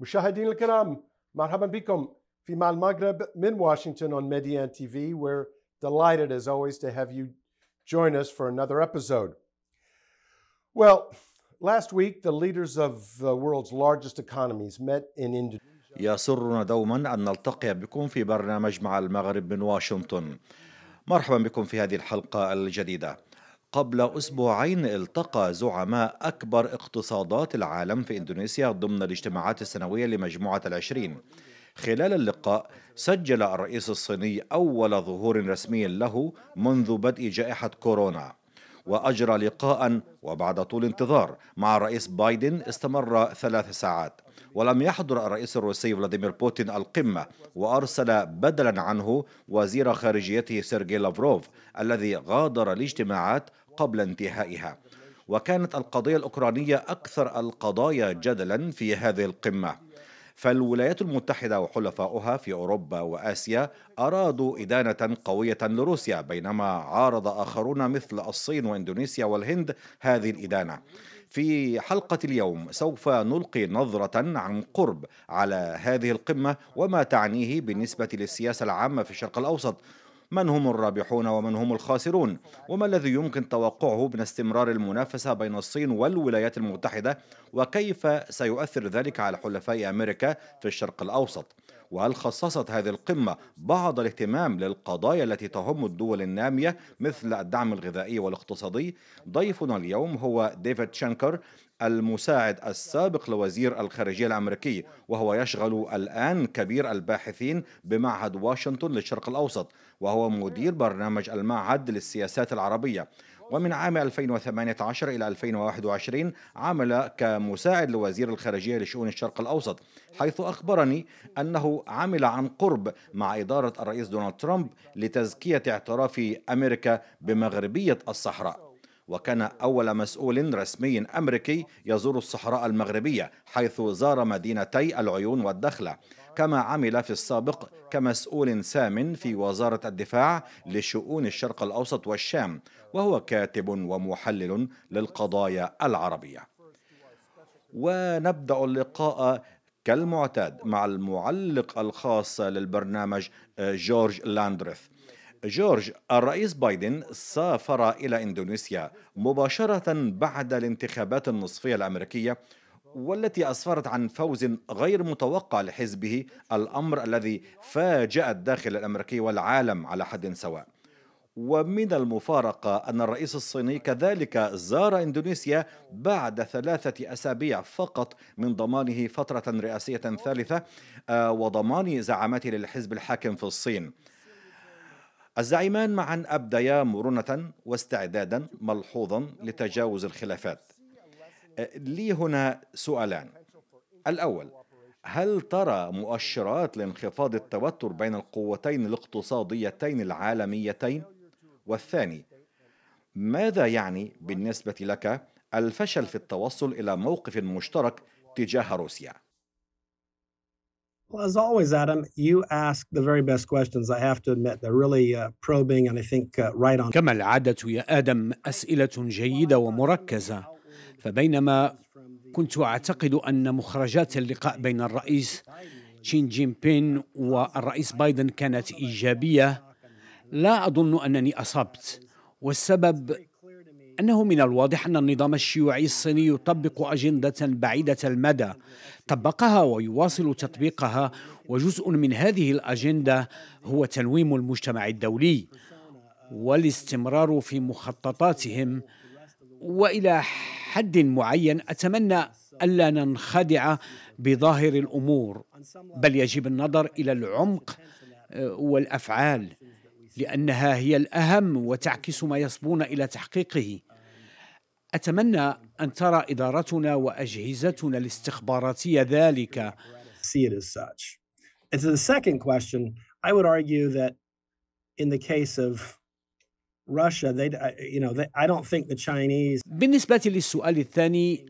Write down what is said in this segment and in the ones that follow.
مشاهدين الكرام مرحبا بكم في مع المغرب من واشنطن on Median TV. We're delighted as always to have you join us for another episode. Well, last week the leaders of the world's largest economies met in Indonesia يسرنا دوما أن نلتقي بكم في برنامج مع المغرب من واشنطن مرحبا بكم في هذه الحلقة الجديدة قبل أسبوعين التقى زعماء أكبر اقتصادات العالم في إندونيسيا ضمن الاجتماعات السنوية لمجموعة العشرين خلال اللقاء سجل الرئيس الصيني أول ظهور رسمي له منذ بدء جائحة كورونا وأجرى لقاء وبعد طول انتظار مع الرئيس بايدن استمر ثلاث ساعات ولم يحضر الرئيس الروسي فلاديمير بوتين القمة وأرسل بدلا عنه وزير خارجيته سيرجي لافروف الذي غادر الاجتماعات قبل انتهائها وكانت القضية الأوكرانية أكثر القضايا جدلا في هذه القمة فالولايات المتحدة وحلفاؤها في أوروبا وآسيا أرادوا إدانة قوية لروسيا بينما عارض آخرون مثل الصين وإندونيسيا والهند هذه الإدانة في حلقة اليوم سوف نلقي نظرة عن قرب على هذه القمة وما تعنيه بالنسبة للسياسة العامة في الشرق الأوسط من هم الرابحون ومن هم الخاسرون وما الذي يمكن توقعه من استمرار المنافسة بين الصين والولايات المتحدة وكيف سيؤثر ذلك على حلفاء أمريكا في الشرق الأوسط وهل خصصت هذه القمة بعض الاهتمام للقضايا التي تهم الدول النامية مثل الدعم الغذائي والاقتصادي؟ ضيفنا اليوم هو ديفيد شانكر المساعد السابق لوزير الخارجية الأمريكي وهو يشغل الآن كبير الباحثين بمعهد واشنطن للشرق الأوسط وهو مدير برنامج المعهد للسياسات العربية ومن عام 2018 إلى 2021 عمل كمساعد لوزير الخارجية لشؤون الشرق الأوسط حيث أخبرني أنه عمل عن قرب مع إدارة الرئيس دونالد ترامب لتزكية اعتراف أمريكا بمغربية الصحراء وكان أول مسؤول رسمي أمريكي يزور الصحراء المغربية حيث زار مدينتي العيون والدخلة كما عمل في السابق كمسؤول سام في وزارة الدفاع لشؤون الشرق الأوسط والشام وهو كاتب ومحلل للقضايا العربية ونبدأ اللقاء كالمعتاد مع المعلق الخاص للبرنامج آه، جورج لاندريث جورج الرئيس بايدن سافر إلى إندونيسيا مباشرة بعد الانتخابات النصفية الأمريكية والتي أسفرت عن فوز غير متوقع لحزبه الأمر الذي فاجأ الداخل الأمريكي والعالم على حد سواء ومن المفارقة أن الرئيس الصيني كذلك زار إندونيسيا بعد ثلاثة أسابيع فقط من ضمانه فترة رئاسية ثالثة آه، وضمان زعامته للحزب الحاكم في الصين الزعيمان معا أبديا مرونة واستعدادا ملحوظا لتجاوز الخلافات أه، لي هنا سؤالان الأول هل ترى مؤشرات لانخفاض التوتر بين القوتين الاقتصاديتين العالميتين؟ والثاني ماذا يعني بالنسبة لك الفشل في التوصل إلى موقف مشترك تجاه روسيا؟ Well, as always, Adam, you ask the very best questions. I have to admit, they're really uh, probing and I think uh, right on. كما العادة يا آدم أسئلة جيدة ومركزة فبينما كنت أعتقد أن مخرجات اللقاء بين الرئيس تشين جين بين والرئيس بايدن كانت إيجابية لا أظن أنني أصبت والسبب أنه من الواضح أن النظام الشيوعي الصيني يطبق أجندة بعيدة المدى طبقها ويواصل تطبيقها وجزء من هذه الأجندة هو تنويم المجتمع الدولي والاستمرار في مخططاتهم والى حد معين اتمنى الا ننخدع بظاهر الامور بل يجب النظر الى العمق آه، والافعال لأنها هي الأهم وتعكس ما يصبون إلى تحقيقه أتمنى أن ترى إدارتنا وأجهزتنا الاستخباراتية ذلك see it as such. And to the second question, I would argue that in the case of Russia, they, you know, I don't think the Chinese. بالنسبة للسؤال الثاني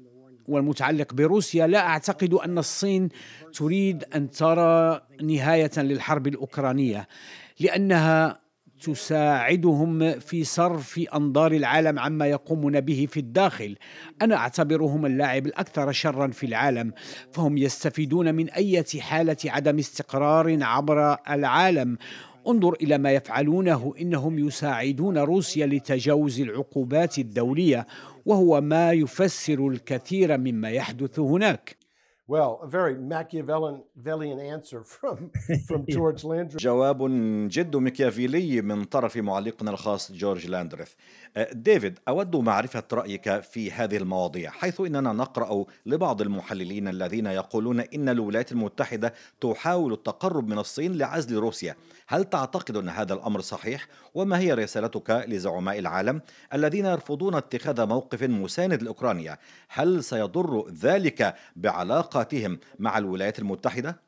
والمتعلق بروسيا، لا أعتقد أن الصين تريد أن ترى نهاية للحرب الأوكرانية، لأنها تساعدهم في صرف انظار العالم عما يقومون به في الداخل انا اعتبرهم اللاعب الاكثر شرا في العالم فهم يستفيدون من اي حاله عدم استقرار عبر العالم انظر الى ما يفعلونه انهم يساعدون روسيا لتجاوز العقوبات الدوليه وهو ما يفسر الكثير مما يحدث هناك Well, a very Machiavellian answer from from George Landreth. جواب جد مكيافيلي من طرف معلقنا الخاص جورج لاندريث. أه، ديفيد أود معرفة رأيك في هذه المواضيع حيث إننا نقرأ لبعض المحللين الذين يقولون إن الولايات المتحدة تحاول التقرب من الصين لعزل روسيا هل تعتقد أن هذا الأمر صحيح؟ وما هي رسالتك لزعماء العالم الذين يرفضون اتخاذ موقف مساند لأوكرانيا هل سيضر ذلك بعلاقاتهم مع الولايات المتحدة؟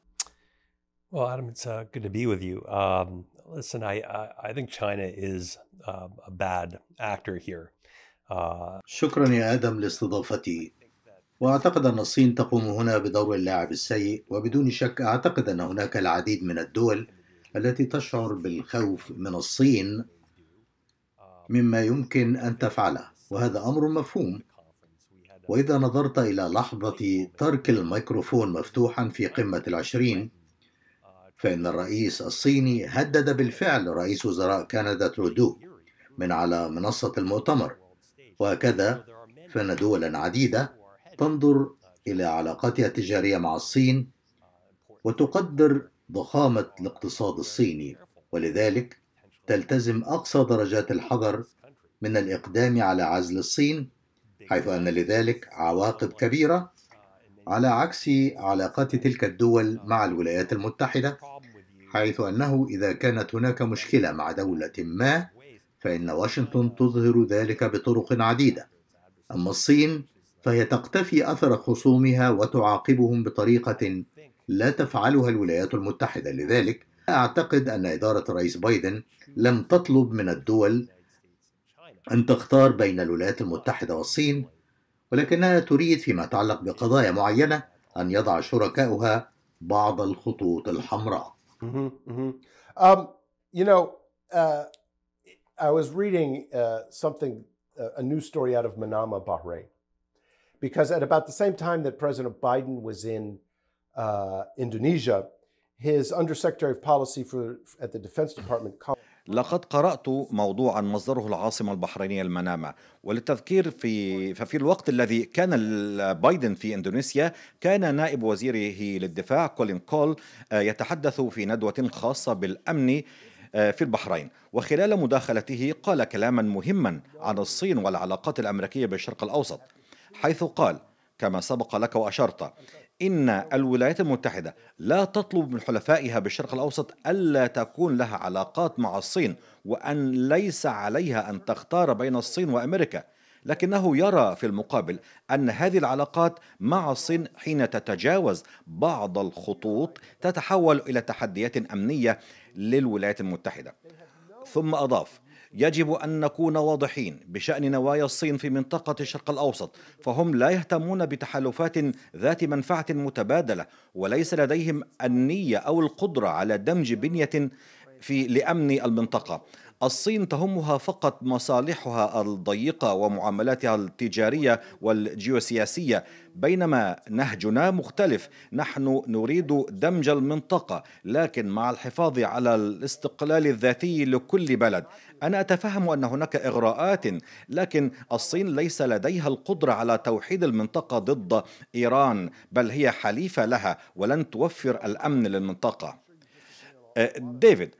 Well, Adam, it's uh, good to be with you. Um, listen, I, I, I think China is uh, a bad actor here. Uh, شكرا يا آدم لاستضافتي وأعتقد أن الصين تقوم هنا بدور اللاعب السيء وبدون شك أعتقد أن هناك العديد من الدول التي تشعر بالخوف من الصين مما يمكن أن تفعله وهذا أمر مفهوم وإذا نظرت إلى لحظة ترك الميكروفون مفتوحا في قمة العشرين فإن الرئيس الصيني هدد بالفعل رئيس وزراء كندا ترودو من على منصة المؤتمر وهكذا فإن دولا عديدة تنظر إلى علاقاتها التجارية مع الصين وتقدر ضخامة الاقتصاد الصيني ولذلك تلتزم أقصى درجات الحذر من الإقدام على عزل الصين حيث أن لذلك عواقب كبيرة على عكس علاقات تلك الدول مع الولايات المتحدة حيث أنه إذا كانت هناك مشكلة مع دولة ما فإن واشنطن تظهر ذلك بطرق عديدة أما الصين فهي تقتفي أثر خصومها وتعاقبهم بطريقة لا تفعلها الولايات المتحدة لذلك أعتقد أن إدارة الرئيس بايدن لم تطلب من الدول أن تختار بين الولايات المتحدة والصين ولكنها تريد فيما يتعلق بقضايا معينة أن يضع شركاؤها بعض الخطوط الحمراء Mm-hmm, mm-hmm. Um, you know, uh, I was reading uh, something, uh, a news story out of Manama, Bahrain, because at about the same time that President Biden was in uh, Indonesia, his Undersecretary of Policy for at the Defense Department, لقد قرأت موضوعا مصدره العاصمة البحرينية المنامة وللتذكير في ففي الوقت الذي كان بايدن في اندونيسيا كان نائب وزيره للدفاع كولين كول آه، يتحدث في ندوة خاصة بالأمن آه، في البحرين وخلال مداخلته قال كلاما مهما عن الصين والعلاقات الأمريكية بالشرق الأوسط حيث قال كما سبق لك وأشرت إن الولايات المتحدة لا تطلب من حلفائها بالشرق الأوسط ألا تكون لها علاقات مع الصين وأن ليس عليها أن تختار بين الصين وأمريكا لكنه يرى في المقابل أن هذه العلاقات مع الصين حين تتجاوز بعض الخطوط تتحول إلى تحديات أمنية للولايات المتحدة ثم أضاف يجب أن نكون واضحين بشأن نوايا الصين في منطقة الشرق الأوسط فهم لا يهتمون بتحالفات ذات منفعة متبادلة وليس لديهم النية أو القدرة على دمج بنية في لأمن المنطقة الصين تهمها فقط مصالحها الضيقة ومعاملاتها التجارية والجيوسياسية بينما نهجنا مختلف نحن نريد دمج المنطقة لكن مع الحفاظ على الاستقلال الذاتي لكل بلد أنا أتفهم أن هناك إغراءات لكن الصين ليس لديها القدرة على توحيد المنطقة ضد إيران بل هي حليفة لها ولن توفر الأمن للمنطقة أه، ديفيد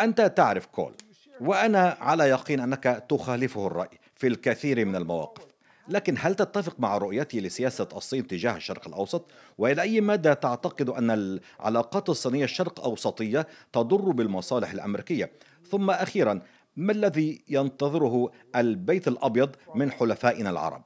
أنت تعرف كول وانا على يقين انك تخالفه الراي في الكثير من المواقف لكن هل تتفق مع رؤيته لسياسه الصين تجاه الشرق الاوسط والى اي مدى تعتقد ان العلاقات الصينيه الشرق اوسطيه تضر بالمصالح الامريكيه ثم اخيرا ما الذي ينتظره البيت الابيض من حلفائنا العرب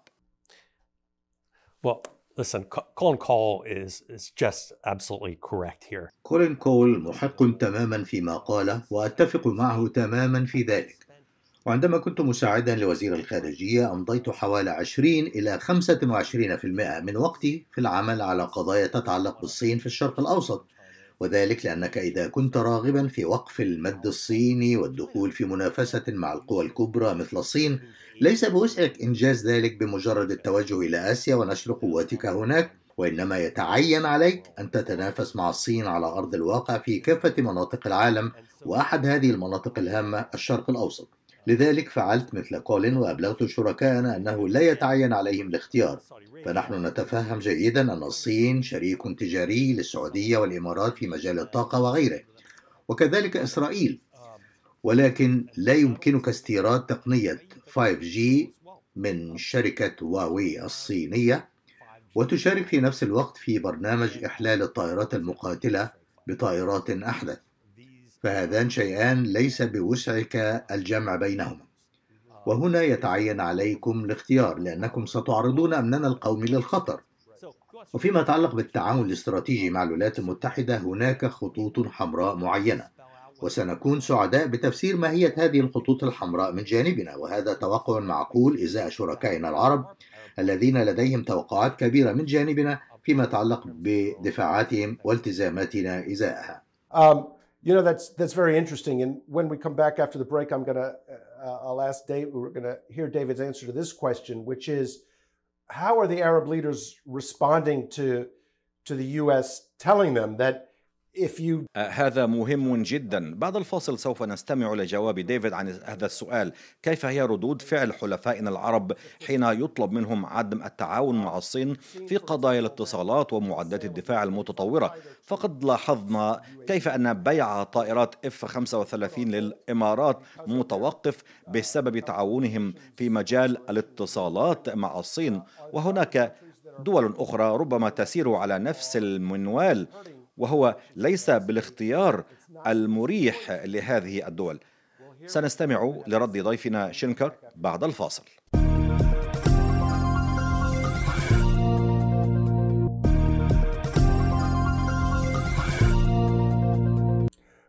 well. Listen, Colin Cole is, is just absolutely correct here. Colin Cole محق تماما فيما قال وأتفق معه تماما في ذلك. وعندما كنت مساعدا لوزير الخارجية أمضيت حوالي 20 إلى 25% من وقتي في العمل على قضايا تتعلق بالصين في الشرق الأوسط وذلك لأنك إذا كنت راغبا في وقف المد الصيني والدخول في منافسة مع القوى الكبرى مثل الصين ليس بوسعك إنجاز ذلك بمجرد التوجه إلى آسيا ونشر قواتك هناك وإنما يتعين عليك أن تتنافس مع الصين على أرض الواقع في كافة مناطق العالم وأحد هذه المناطق الهامة الشرق الأوسط لذلك فعلت مثل كولين وأبلغت شركائنا أنه لا يتعين عليهم الاختيار فنحن نتفهم جيدا أن الصين شريك تجاري للسعودية والإمارات في مجال الطاقة وغيره وكذلك إسرائيل ولكن لا يمكنك استيراد تقنية 5G من شركة هواوي الصينية وتشارك في نفس الوقت في برنامج إحلال الطائرات المقاتلة بطائرات أحدث فهذان شيئان ليس بوسعك الجمع بينهما وهنا يتعين عليكم الاختيار لأنكم ستعرضون أمننا القومي للخطر وفيما يتعلق بالتعاون الاستراتيجي مع الولايات المتحدة هناك خطوط حمراء معينة وسنكون سعداء بتفسير ماهية هذه الخطوط الحمراء من جانبنا وهذا توقع معقول إزاء شركائنا العرب الذين لديهم توقعات كبيرة من جانبنا فيما يتعلق بدفاعاتهم والتزاماتنا إزاءها um, You know, that's that's very interesting. And when we come back after the break, I'm gonna uh, I'll ask Dave. We're gonna hear David's answer to this question, which is, how are the Arab leaders responding to to the U.S. telling them that أه، هذا مهم جدا بعد الفاصل سوف نستمع لجواب ديفيد عن هذا السؤال كيف هي ردود فعل حلفائنا العرب حين يطلب منهم عدم التعاون مع الصين في قضايا الاتصالات ومعدات الدفاع المتطورة فقد لاحظنا كيف أن بيع طائرات F-35 للإمارات متوقف بسبب تعاونهم في مجال الاتصالات مع الصين وهناك دول أخرى ربما تسير على نفس المنوال وهو ليس بالاختيار المريح لهذه الدول سنستمع لرد ضيفنا شنكر بعد الفاصل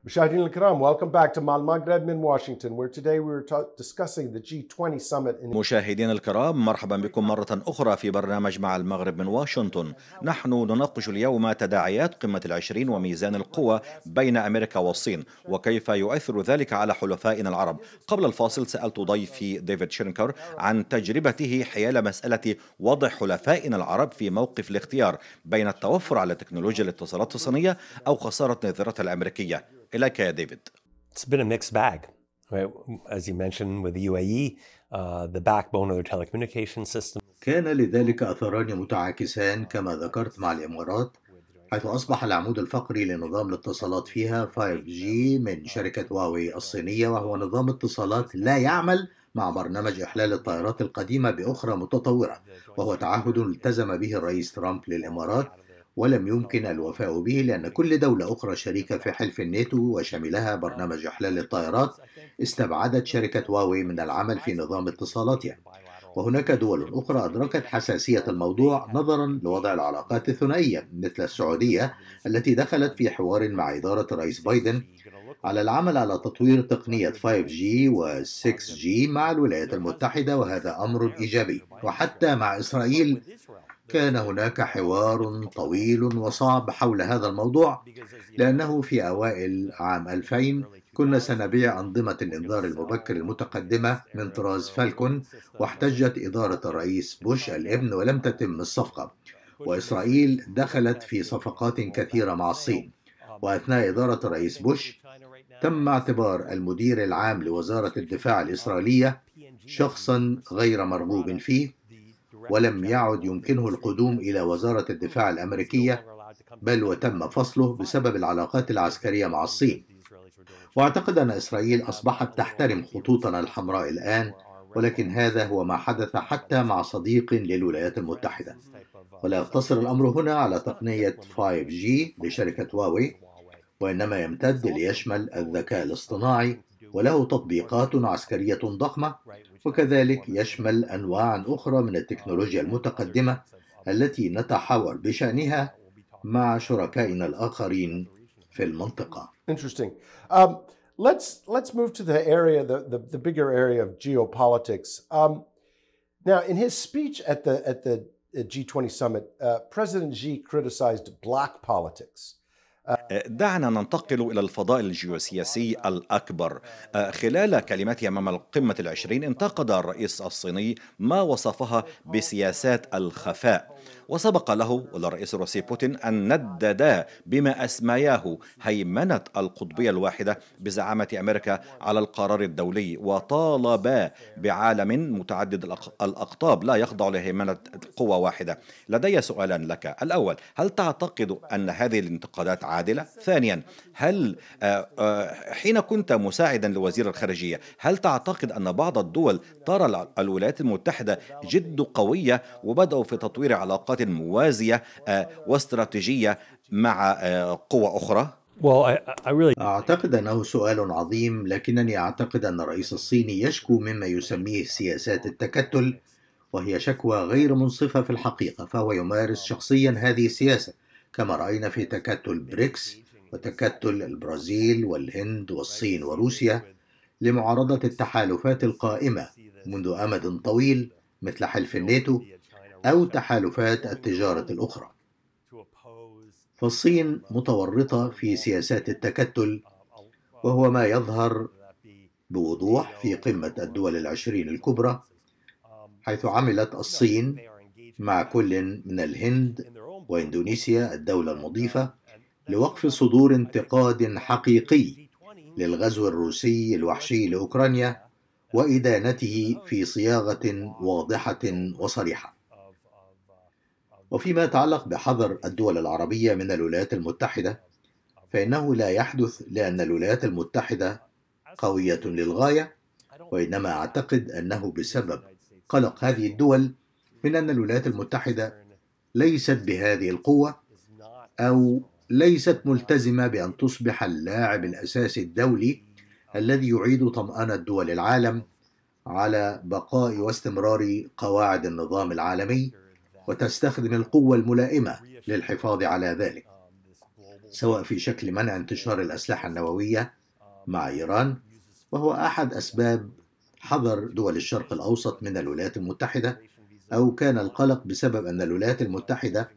مشاهدينا الكرام welcome back to مال المغرب من واشنطن where today we were discussing the G20 summit in مشاهدينا الكرام مرحبا بكم مرة أخرى في برنامج مع المغرب من واشنطن نحن نناقش اليوم تداعيات قمة العشرين وميزان القوى بين أمريكا والصين وكيف يؤثر ذلك على حلفائنا العرب قبل الفاصل سألت ضيفي ديفيد شيرنكر عن تجربته حيال مسألة وضع حلفائنا العرب في موقف الاختيار بين التوفر على تكنولوجيا الاتصالات الصينية أو خسارة نظرتها الأمريكية إليك يا ديفيد. It's been a mixed bag. Right? As you mentioned with the UAE, uh, the backbone of their telecommunication system. كان لذلك أثران متعاكسان كما ذكرت مع الإمارات حيث أصبح العمود الفقري لنظام الاتصالات فيها 5G من شركة هواوي الصينية وهو نظام اتصالات لا يعمل مع برنامج إحلال الطائرات القديمة بأخرى متطورة وهو تعهد التزم به الرئيس ترامب للإمارات ولم يمكن الوفاء به لأن كل دولة أخرى شريكة في حلف الناتو وشملها برنامج إحلال الطائرات استبعدت شركة هواوي من العمل في نظام اتصالاتها وهناك دول أخرى أدركت حساسية الموضوع نظرا لوضع العلاقات الثنائية مثل السعودية التي دخلت في حوار مع إدارة الرئيس بايدن على العمل على تطوير تقنية 5G و 6G مع الولايات المتحدة وهذا أمر إيجابي وحتى مع إسرائيل كان هناك حوار طويل وصعب حول هذا الموضوع لأنه في أوائل عام 2000 كنا سنبيع أنظمة الإنذار المبكر المتقدمة من طراز فالكون واحتجت إدارة الرئيس بوش الابن ولم تتم الصفقة وإسرائيل دخلت في صفقات كثيرة مع الصين وأثناء إدارة الرئيس بوش تم اعتبار المدير العام لوزارة الدفاع الإسرائيلية شخصا غير مرغوب فيه ولم يعد يمكنه القدوم إلى وزارة الدفاع الأمريكية بل وتم فصله بسبب العلاقات العسكرية مع الصين وأعتقد أن إسرائيل أصبحت تحترم خطوطنا الحمراء الآن ولكن هذا هو ما حدث حتى مع صديق للولايات المتحدة ولا يقتصر الأمر هنا على تقنية 5G لشركة هواوي وإنما يمتد ليشمل الذكاء الاصطناعي وله تطبيقات عسكرية ضخمة وكذلك يشمل أنواعا أخرى من التكنولوجيا المتقدمة التي نتحاور بشأنها مع شركائنا الآخرين في المنطقة. Interesting. Um, let's let's move to the area, the the, the bigger area of geopolitics. Um, now, in his speech at the at the G20 summit, uh, President Xi criticized black politics. دعنا ننتقل إلى الفضاء الجيوسياسي الأكبر خلال كلماته أمام القمة العشرين انتقد الرئيس الصيني ما وصفها بسياسات الخفاء وسبق له وللرئيس الروسي بوتين أن نددا بما أسمياه هيمنة القطبية الواحدة بزعامة أمريكا على القرار الدولي وطالبا بعالم متعدد الأقطاب لا يخضع لهيمنة قوة واحدة لدي سؤالان لك الأول هل تعتقد أن هذه الانتقادات عادلة؟ ثانيا هل آه، آه، حين كنت مساعدا لوزير الخارجية هل تعتقد أن بعض الدول ترى الولايات المتحدة جد قوية وبدأوا في تطوير علاقات علاقات موازية آه، واستراتيجية مع آه، قوى أخرى؟ أعتقد أنه سؤال عظيم لكنني أعتقد أن الرئيس الصيني يشكو مما يسميه سياسات التكتل وهي شكوى غير منصفة في الحقيقة فهو يمارس شخصيا هذه السياسة كما رأينا في تكتل بريكس وتكتل البرازيل والهند والصين وروسيا لمعارضة التحالفات القائمة منذ أمد طويل مثل حلف الناتو أو تحالفات التجارة الأخرى فالصين متورطة في سياسات التكتل وهو ما يظهر بوضوح في قمة الدول العشرين الكبرى حيث عملت الصين مع كل من الهند واندونيسيا الدولة المضيفة لوقف صدور انتقاد حقيقي للغزو الروسي الوحشي لاوكرانيا وادانته في صياغه واضحه وصريحه وفيما يتعلق بحظر الدول العربية من الولايات المتحدة فإنه لا يحدث لأن الولايات المتحدة قوية للغاية وإنما أعتقد أنه بسبب قلق هذه الدول من أن الولايات المتحدة ليست بهذه القوة أو ليست ملتزمة بأن تصبح اللاعب الأساسي الدولي الذي يعيد طمأنة دول العالم على بقاء واستمرار قواعد النظام العالمي وتستخدم القوة الملائمة للحفاظ على ذلك سواء في شكل منع انتشار الأسلحة النووية مع إيران وهو أحد أسباب حذر دول الشرق الأوسط من الولايات المتحدة أو كان القلق بسبب أن الولايات المتحدة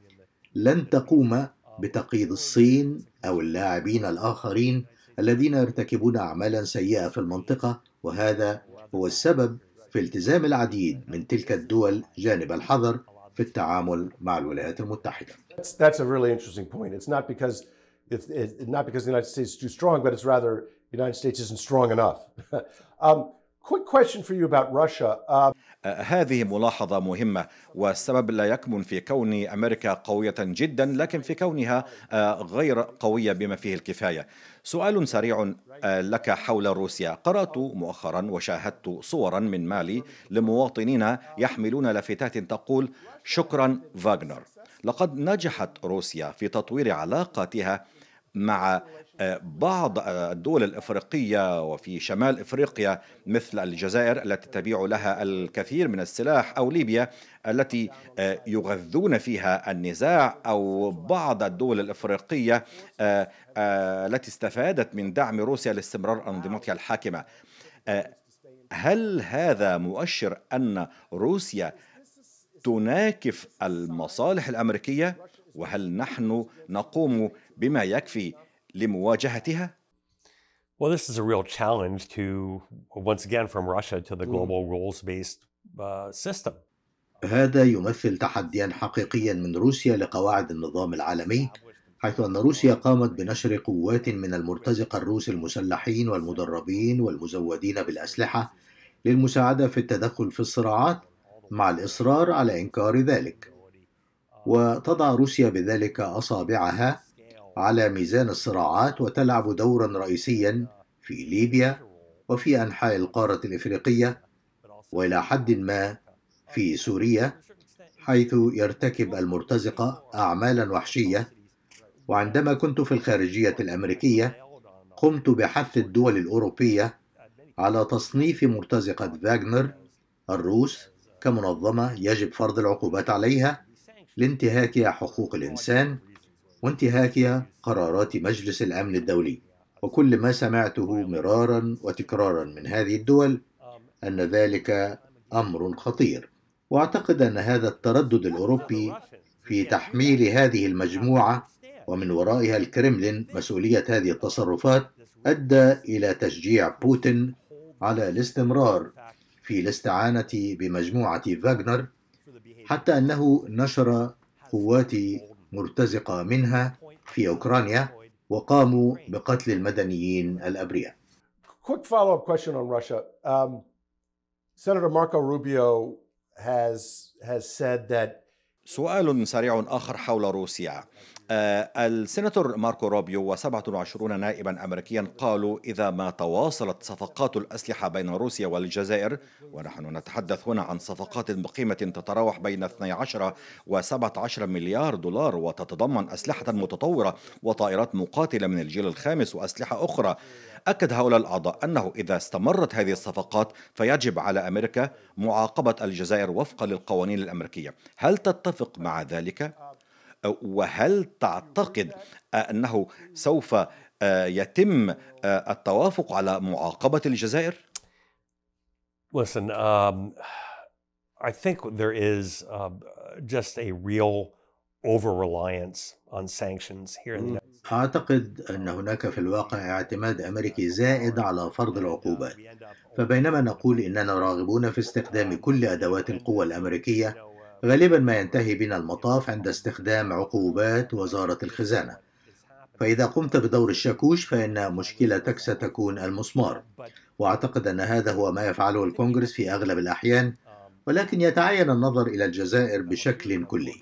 لن تقوم بتقييد الصين أو اللاعبين الآخرين الذين يرتكبون أعمالا سيئة في المنطقة وهذا هو السبب في التزام العديد من تلك الدول جانب الحذر في التعامل مع الولايات المتحدة. That's, that's a really interesting point. It's not because it's, it's not because the United States is too strong, but it's rather the United States isn't strong enough. um, Quick question for you about Russia. Uh... أه، هذه ملاحظة مهمة والسبب لا يكمن في كون أمريكا قوية جدا لكن في كونها أه، غير قوية بما فيه الكفاية سؤال سريع أه، لك حول روسيا قرأت مؤخرا وشاهدت صورا من مالي لمواطنين يحملون لافتات تقول شكرا فاغنر لقد نجحت روسيا في تطوير علاقاتها مع بعض الدول الافريقيه وفي شمال افريقيا مثل الجزائر التي تبيع لها الكثير من السلاح او ليبيا التي آه، يغذون فيها النزاع او بعض الدول الافريقيه آه، آه، التي استفادت من دعم روسيا لاستمرار انظمتها الحاكمه هل هذا مؤشر ان روسيا تناكف المصالح الامريكيه وهل نحن نقوم بما يكفي لمواجهتها؟ Well, this is a real challenge to, once again, from Russia to the mm. global rules based uh, system. هذا يمثل تحديا حقيقيا من روسيا لقواعد النظام العالمي حيث أن روسيا قامت بنشر قوات من المرتزقة الروس المسلحين والمدربين والمزودين بالأسلحة للمساعدة في التدخل في الصراعات مع الإصرار على إنكار ذلك وتضع روسيا بذلك أصابعها على ميزان الصراعات وتلعب دورا رئيسيا في ليبيا وفي انحاء القاره الافريقيه والى حد ما في سوريا حيث يرتكب المرتزقه اعمالا وحشيه وعندما كنت في الخارجيه الامريكيه قمت بحث الدول الاوروبيه على تصنيف مرتزقه فاغنر الروس كمنظمه يجب فرض العقوبات عليها لانتهاكها حقوق الانسان وانتهاكها قرارات مجلس الامن الدولي وكل ما سمعته مرارا وتكرارا من هذه الدول ان ذلك امر خطير واعتقد ان هذا التردد الاوروبي في تحميل هذه المجموعه ومن ورائها الكرملين مسؤوليه هذه التصرفات ادى الى تشجيع بوتين على الاستمرار في الاستعانه بمجموعه فاغنر حتى انه نشر قوات مرتزقة منها في أوكرانيا وقاموا بقتل المدنيين الأبرياء Quick follow-up question on Russia. Um, Senator Marco Rubio has has said that سؤال سريع آخر حول روسيا آه، السيناتور ماركو روبيو و27 نائبا أمريكيا قالوا إذا ما تواصلت صفقات الأسلحة بين روسيا والجزائر ونحن نتحدث هنا عن صفقات بقيمة تتراوح بين 12 و17 مليار دولار وتتضمن أسلحة متطورة وطائرات مقاتلة من الجيل الخامس وأسلحة أخرى أكد هؤلاء الأعضاء أنه إذا استمرت هذه الصفقات فيجب على أمريكا معاقبة الجزائر وفقا للقوانين الأمريكية هل تتفق مع ذلك؟ وهل تعتقد أنه سوف آه، يتم آه، التوافق على معاقبة الجزائر؟ Listen, um, I think there is uh, just a real over reliance on sanctions here in the United States. أعتقد أن هناك في الواقع اعتماد أمريكي زائد على فرض العقوبات فبينما نقول إننا راغبون في استخدام كل أدوات القوة الأمريكية uh, غالبا ما ينتهي بنا المطاف عند استخدام عقوبات وزارة الخزانة فإذا قمت بدور الشاكوش فإن مشكلتك ستكون المسمار um, وأعتقد أن هذا هو ما يفعله الكونغرس في أغلب الأحيان um, ولكن يتعين النظر إلى الجزائر بشكل كلي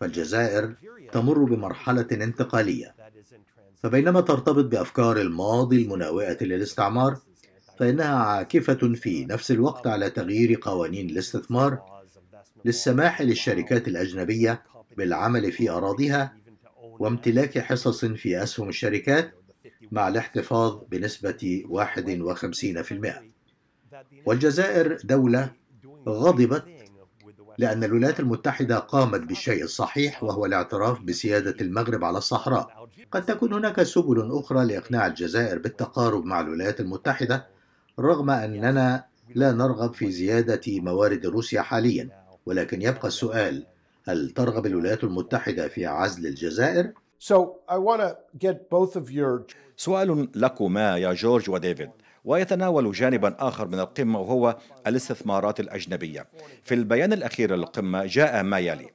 فالجزائر تمر بمرحلة انتقالية فبينما ترتبط بأفكار الماضي المناوئة للاستعمار فإنها عاكفة في نفس الوقت على تغيير قوانين الاستثمار للسماح للشركات الأجنبية بالعمل في أراضيها وامتلاك حصص في أسهم الشركات مع الاحتفاظ بنسبة 51% والجزائر دولة غضبت لأن الولايات المتحدة قامت بالشيء الصحيح وهو الاعتراف بسيادة المغرب على الصحراء قد تكون هناك سبل أخرى لإقناع الجزائر بالتقارب مع الولايات المتحدة رغم أننا لا نرغب في زيادة موارد روسيا حاليا ولكن يبقى السؤال هل ترغب الولايات المتحدة في عزل الجزائر؟ سؤال لكما يا جورج وديفيد ويتناول جانبا آخر من القمة وهو الاستثمارات الأجنبية في البيان الأخير للقمة جاء ما يلي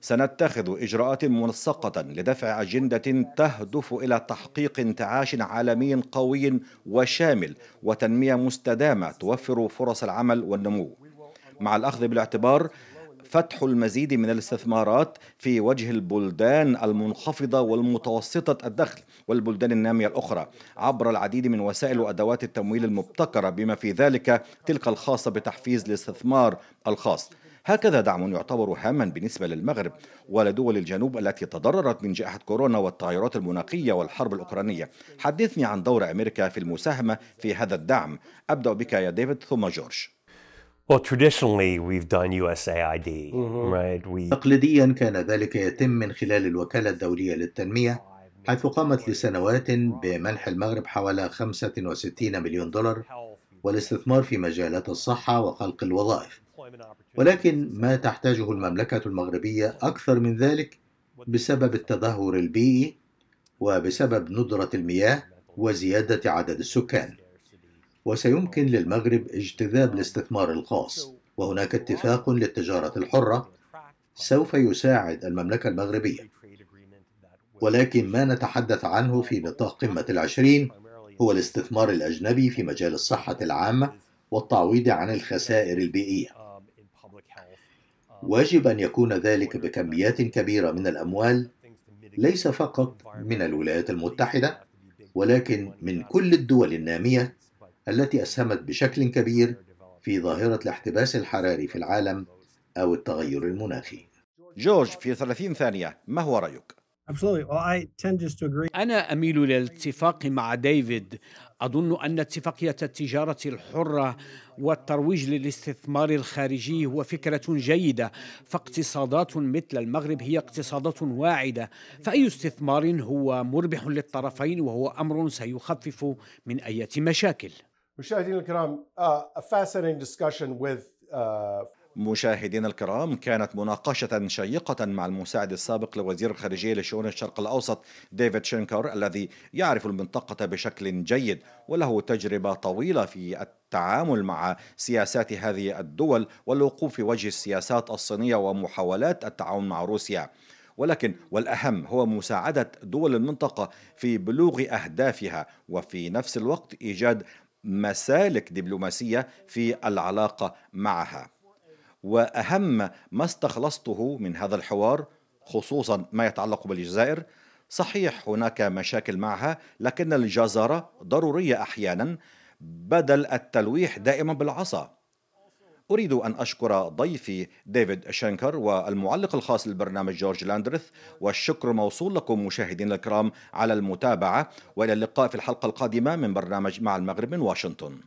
سنتخذ إجراءات منسقة لدفع أجندة تهدف إلى تحقيق تعاش عالمي قوي وشامل وتنمية مستدامة توفر فرص العمل والنمو مع الأخذ بالاعتبار فتح المزيد من الاستثمارات في وجه البلدان المنخفضة والمتوسطة الدخل والبلدان النامية الأخرى عبر العديد من وسائل وأدوات التمويل المبتكرة بما في ذلك تلك الخاصة بتحفيز الاستثمار الخاص هكذا دعم يعتبر هاما بالنسبة للمغرب ولدول الجنوب التي تضررت من جائحة كورونا والتغيرات المناخية والحرب الأوكرانية حدثني عن دور أمريكا في المساهمة في هذا الدعم أبدأ بك يا ديفيد ثم جورج Well, traditionally we've done USAID, mm-hmm. right? We... تقليديا كان ذلك يتم من خلال الوكالة الدولية للتنمية حيث قامت لسنوات بمنح المغرب حوالي 65 مليون دولار والاستثمار في مجالات الصحة وخلق الوظائف ولكن ما تحتاجه المملكة المغربية أكثر من ذلك بسبب التدهور البيئي وبسبب ندرة المياه وزيادة عدد السكان وسيمكن للمغرب اجتذاب الاستثمار الخاص وهناك اتفاق للتجارة الحرة سوف يساعد المملكة المغربية ولكن ما نتحدث عنه في نطاق قمة العشرين هو الاستثمار الأجنبي في مجال الصحة العامة والتعويض عن الخسائر البيئية واجب أن يكون ذلك بكميات كبيرة من الأموال ليس فقط من الولايات المتحدة ولكن من كل الدول النامية التي أسهمت بشكل كبير في ظاهرة الاحتباس الحراري في العالم أو التغير المناخي جورج في 30 ثانية ما هو رأيك؟ أنا أميل للاتفاق مع ديفيد أظن أن اتفاقية التجارة الحرة والترويج للاستثمار الخارجي هو فكرة جيدة فاقتصادات مثل المغرب هي اقتصادات واعدة فأي استثمار هو مربح للطرفين وهو أمر سيخفف من أي مشاكل مشاهدينا الكرام آه، a fascinating discussion with آه، مشاهدينا الكرام كانت مناقشة شيقة مع المساعد السابق لوزير الخارجية لشؤون الشرق الأوسط ديفيد شينكر الذي يعرف المنطقة بشكل جيد وله تجربة طويلة في التعامل مع سياسات هذه الدول والوقوف في وجه السياسات الصينية ومحاولات التعاون مع روسيا ولكن والأهم هو مساعدة دول المنطقة في بلوغ أهدافها وفي نفس الوقت إيجاد مسالك دبلوماسية في العلاقة معها وأهم ما استخلصته من هذا الحوار خصوصا ما يتعلق بالجزائر صحيح هناك مشاكل معها لكن الجزارة ضرورية أحيانا بدل التلويح دائما بالعصا أريد أن أشكر ضيفي ديفيد شنكر والمعلق الخاص للبرنامج جورج لاندرث والشكر موصول لكم مشاهدينا الكرام على المتابعة وإلى اللقاء في الحلقة القادمة من برنامج مع المغرب من واشنطن